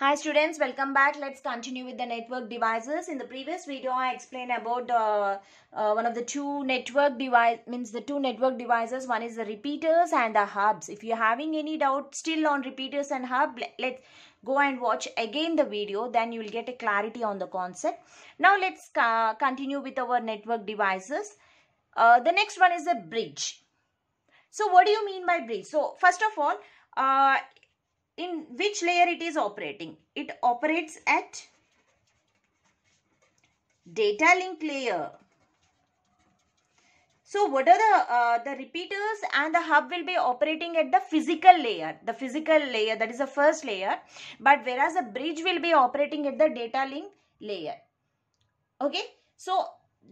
Hi students, welcome back. Let's continue with the network devices. In the previous video, I explained about uh, uh, one of the two network device means the two network devices. One is the repeaters and the hubs. If you're having any doubt still on repeaters and hub, let's go and watch again the video. Then you'll get a clarity on the concept. Now let's uh, continue with our network devices. Uh, the next one is the bridge. So what do you mean by bridge? So first of all, uh, in which layer it is operating? It operates at data link layer. So what are the, uh, the repeaters and the hub will be operating at the physical layer, the physical layer that is the first layer but whereas the bridge will be operating at the data link layer. Okay, so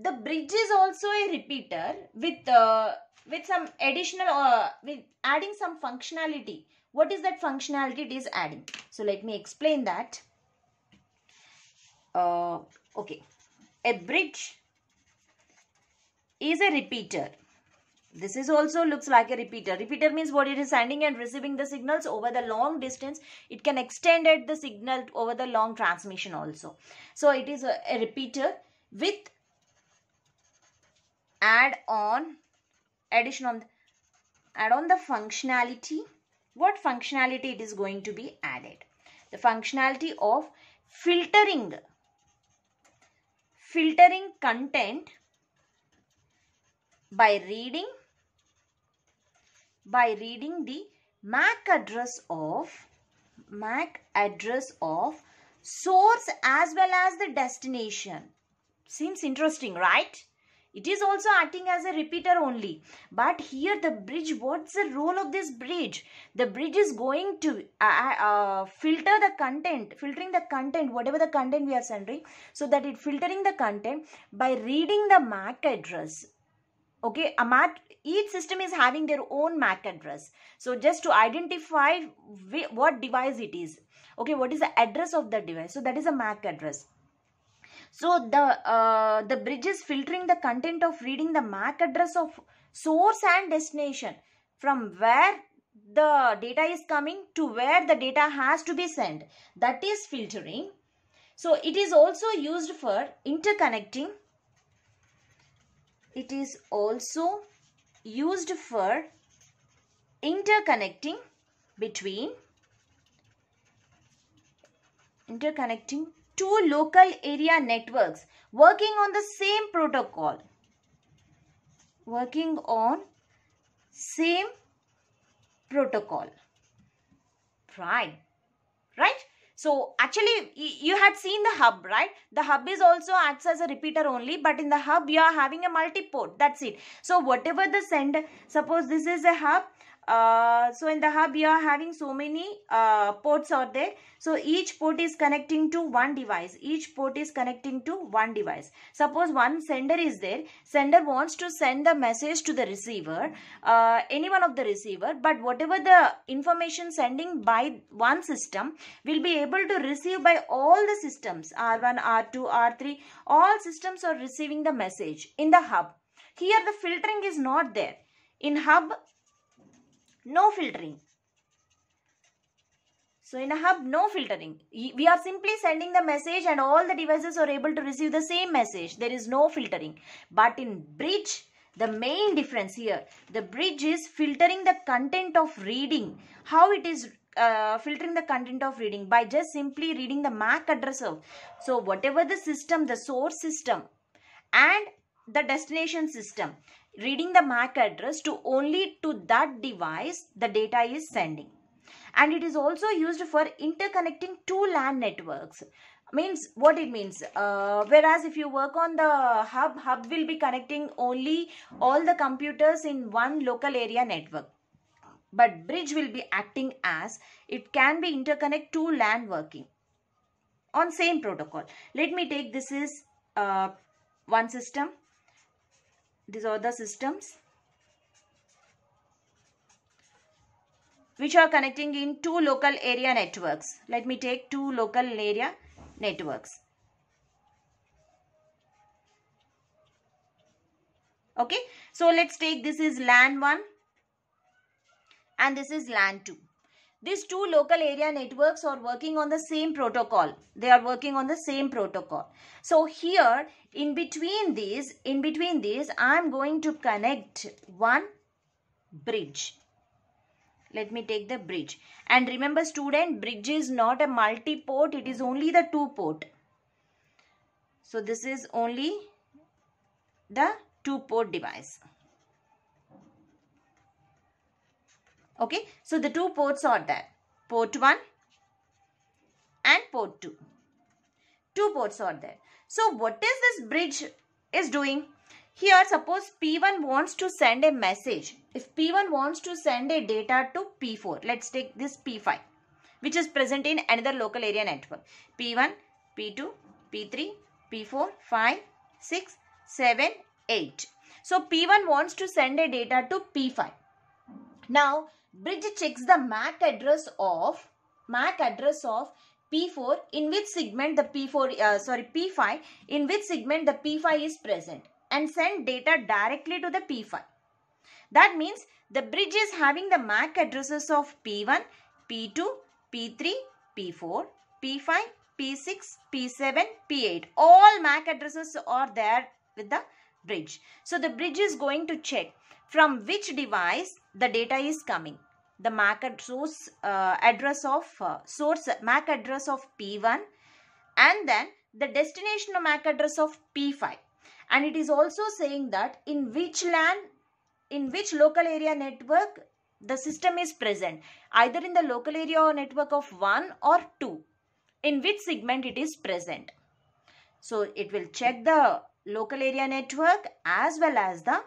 the bridge is also a repeater with, uh, with some additional uh, with adding some functionality what is that functionality it is adding so let me explain that uh, okay a bridge is a repeater this is also looks like a repeater. Repeater means what it is sending and receiving the signals over the long distance. It can extend the signal over the long transmission also. So it is a, a repeater with add on addition on add on the functionality what functionality it is going to be added. The functionality of filtering, filtering content by reading, by reading the MAC address of, MAC address of source as well as the destination. Seems interesting, right? It is also acting as a repeater only. But here the bridge, what's the role of this bridge? The bridge is going to uh, uh, uh filter the content, filtering the content, whatever the content we are sending, so that it filtering the content by reading the MAC address. Okay, a MAC, each system is having their own MAC address. So just to identify what device it is. Okay, what is the address of the device? So that is a MAC address so the, uh, the bridge is filtering the content of reading the MAC address of source and destination from where the data is coming to where the data has to be sent. That is filtering. So it is also used for interconnecting. It is also used for interconnecting between interconnecting two local area networks working on the same protocol working on same protocol right right so actually you had seen the hub, right? The hub is also acts as a repeater only, but in the hub you are having a multi-port. That's it. So whatever the sender, suppose this is a hub uh, so in the hub you are having so many uh, ports out there so each port is connecting to one device each port is connecting to one device suppose one sender is there sender wants to send the message to the receiver uh, any one of the receiver but whatever the information sending by one system will be able to receive by all the systems r1 r2 r3 all systems are receiving the message in the hub here the filtering is not there in hub no filtering. So in a hub, no filtering. We are simply sending the message and all the devices are able to receive the same message. There is no filtering. But in bridge, the main difference here, the bridge is filtering the content of reading. How it is uh, filtering the content of reading? By just simply reading the MAC address of. So whatever the system, the source system and the destination system reading the MAC address to only to that device the data is sending. And it is also used for interconnecting two LAN networks means what it means uh, whereas if you work on the hub hub will be connecting only all the computers in one local area network but bridge will be acting as it can be interconnect two LAN working on same protocol let me take this is uh, one system these are the systems which are connecting in two local area networks. Let me take two local area networks. Okay, so let's take this is LAN 1 and this is LAN 2. These two local area networks are working on the same protocol. They are working on the same protocol. So here in between these, in between these, I am going to connect one bridge. Let me take the bridge. And remember student, bridge is not a multi-port. It is only the two-port. So this is only the two-port device. okay so the two ports are there port 1 and port 2 two ports are there so what is this bridge is doing here suppose p1 wants to send a message if p1 wants to send a data to p4 let's take this p5 which is present in another local area network p1 p2 p3 p4 5 6 7 8 so p1 wants to send a data to p5 now Bridge checks the MAC address of MAC address of P4 in which segment the P4 uh, sorry P5 in which segment the P5 is present and send data directly to the P5. That means the bridge is having the MAC addresses of P1, P2, P3, P4, P5, P6, P7, P8. All MAC addresses are there with the bridge. So the bridge is going to check from which device the data is coming the MAC address, uh, address of uh, source MAC address of P1 and then the destination MAC address of P5 and it is also saying that in which LAN in which local area network the system is present either in the local area or network of 1 or 2 in which segment it is present. So it will check the local area network as well as the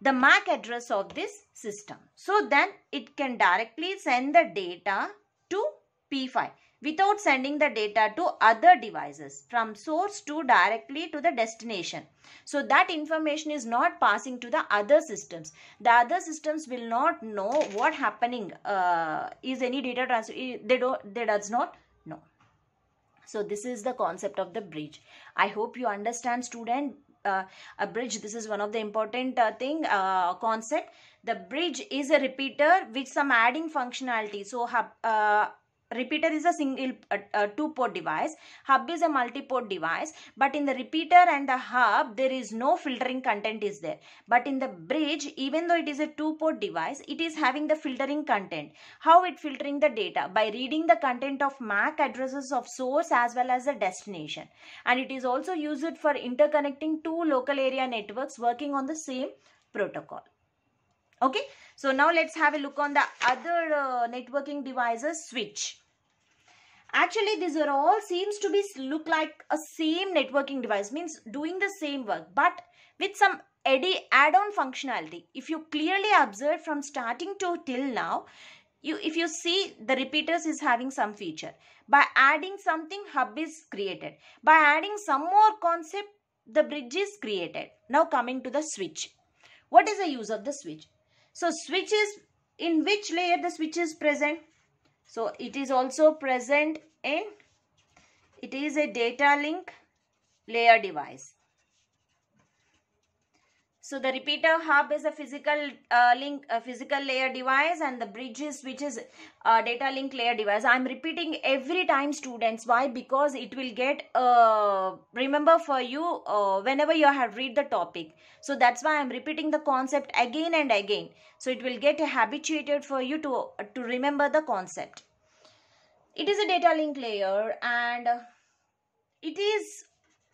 the MAC address of this system. So then it can directly send the data to P5 without sending the data to other devices from source to directly to the destination. So that information is not passing to the other systems. The other systems will not know what happening uh, is any data transfer. They don't. They does not know. So this is the concept of the bridge. I hope you understand student uh, a bridge this is one of the important uh, thing uh, concept the bridge is a repeater with some adding functionality so uh, repeater is a single uh, uh, two port device hub is a multi port device but in the repeater and the hub there is no filtering content is there but in the bridge even though it is a two port device it is having the filtering content how it filtering the data by reading the content of mac addresses of source as well as the destination and it is also used for interconnecting two local area networks working on the same protocol okay so now let's have a look on the other uh, networking devices switch. Actually, these are all seems to be look like a same networking device means doing the same work but with some add-on functionality. If you clearly observe from starting to till now, you if you see the repeaters is having some feature. By adding something, hub is created. By adding some more concept, the bridge is created. Now coming to the switch. What is the use of the switch? So switch is in which layer the switch is present? So it is also present in, it is a data link layer device. So the repeater hub is a physical uh, link, a physical layer device and the bridges which is a uh, data link layer device. I'm repeating every time students. Why? Because it will get, uh, remember for you uh, whenever you have read the topic. So that's why I'm repeating the concept again and again. So it will get habituated for you to, to remember the concept. It is a data link layer and it is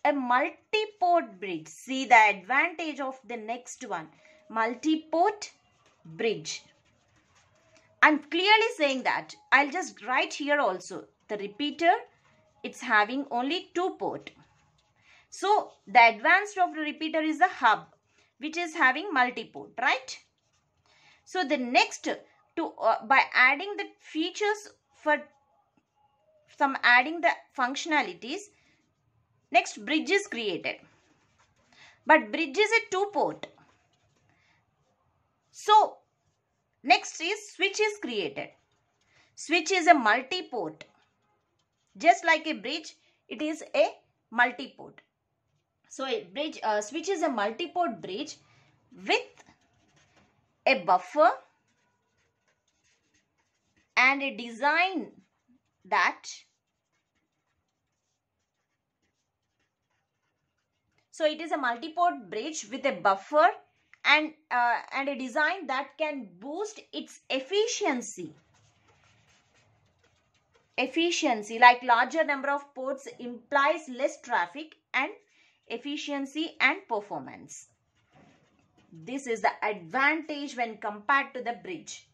a multi-port bridge. See the advantage of the next one. Multi-port bridge. I'm clearly saying that. I'll just write here also. The repeater, it's having only two port. So, the advanced of the repeater is the hub, which is having multi-port, right? So, the next, to uh, by adding the features for some adding the functionalities, Next, bridge is created. But bridge is a two-port. So, next is switch is created. Switch is a multi-port. Just like a bridge, it is a multi-port. So, a bridge, uh, switch is a multi-port bridge with a buffer and a design that So it is a multi-port bridge with a buffer and, uh, and a design that can boost its efficiency. Efficiency like larger number of ports implies less traffic and efficiency and performance. This is the advantage when compared to the bridge.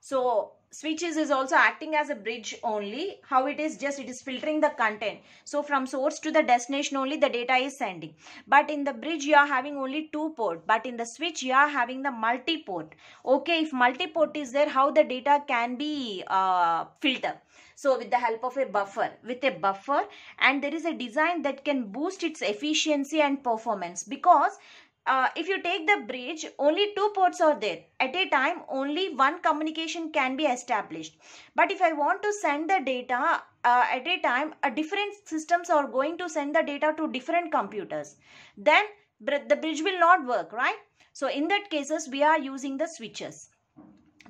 So switches is also acting as a bridge only how it is just it is filtering the content so from source to the destination only the data is sending but in the bridge you are having only two port but in the switch you are having the multi port okay if multi port is there how the data can be uh, filtered so with the help of a buffer with a buffer and there is a design that can boost its efficiency and performance because uh, if you take the bridge, only two ports are there. At a time, only one communication can be established. But if I want to send the data uh, at a time, uh, different systems are going to send the data to different computers. Then the bridge will not work, right? So in that cases, we are using the switches.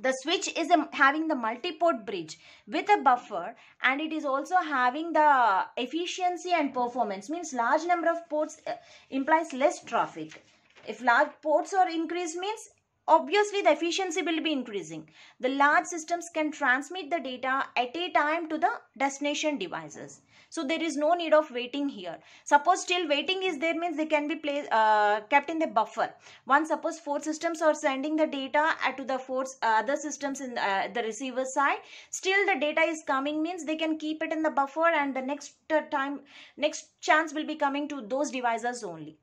The switch is a, um, having the multi-port bridge with a buffer and it is also having the efficiency and performance means large number of ports uh, implies less traffic. If large ports are increased means obviously the efficiency will be increasing. The large systems can transmit the data at a time to the destination devices. So there is no need of waiting here. Suppose still waiting is there means they can be placed uh, kept in the buffer. Once suppose four systems are sending the data uh, to the four uh, other systems in uh, the receiver side. Still the data is coming means they can keep it in the buffer and the next time next chance will be coming to those devices only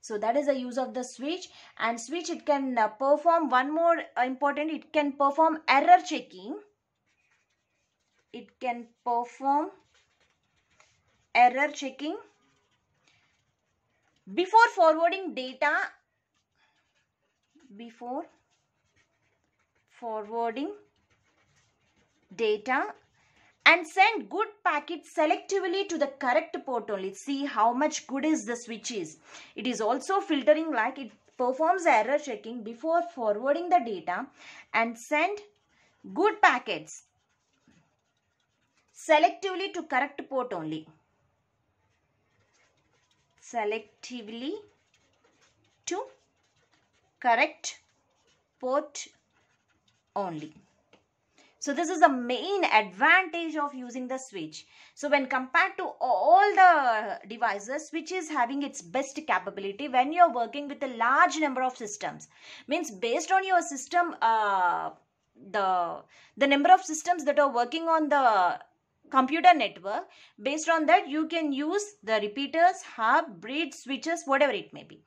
so that is the use of the switch and switch it can uh, perform one more uh, important it can perform error checking it can perform error checking before forwarding data before forwarding data and send good packets selectively to the correct port only. See how much good is the switch is. It is also filtering like it performs error checking before forwarding the data and send good packets selectively to correct port only. Selectively to correct port only. So this is the main advantage of using the switch. So when compared to all the devices, switch is having its best capability when you're working with a large number of systems. Means based on your system, uh, the, the number of systems that are working on the computer network, based on that you can use the repeaters, hub, bridge, switches, whatever it may be.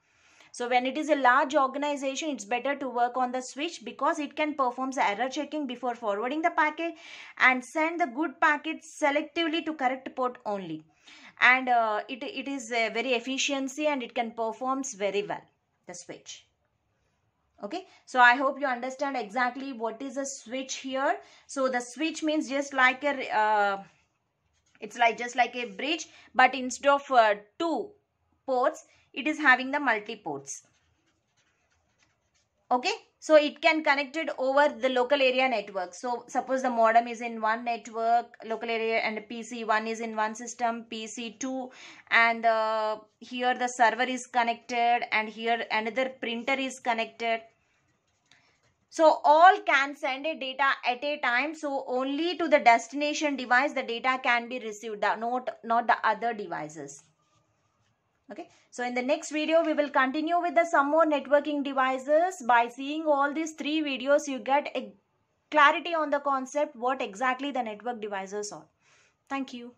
So when it is a large organization, it's better to work on the switch because it can perform the error checking before forwarding the packet and send the good packet selectively to correct port only. And uh, it, it is very efficiency and it can performs very well, the switch okay so i hope you understand exactly what is a switch here so the switch means just like a uh, it's like just like a bridge but instead of uh, two ports it is having the multi ports okay so it can connect it over the local area network so suppose the modem is in one network local area and pc1 is in one system pc2 and uh, here the server is connected and here another printer is connected so all can send a data at a time so only to the destination device the data can be received note, not the other devices okay so in the next video we will continue with the some more networking devices by seeing all these three videos you get clarity on the concept what exactly the network devices are thank you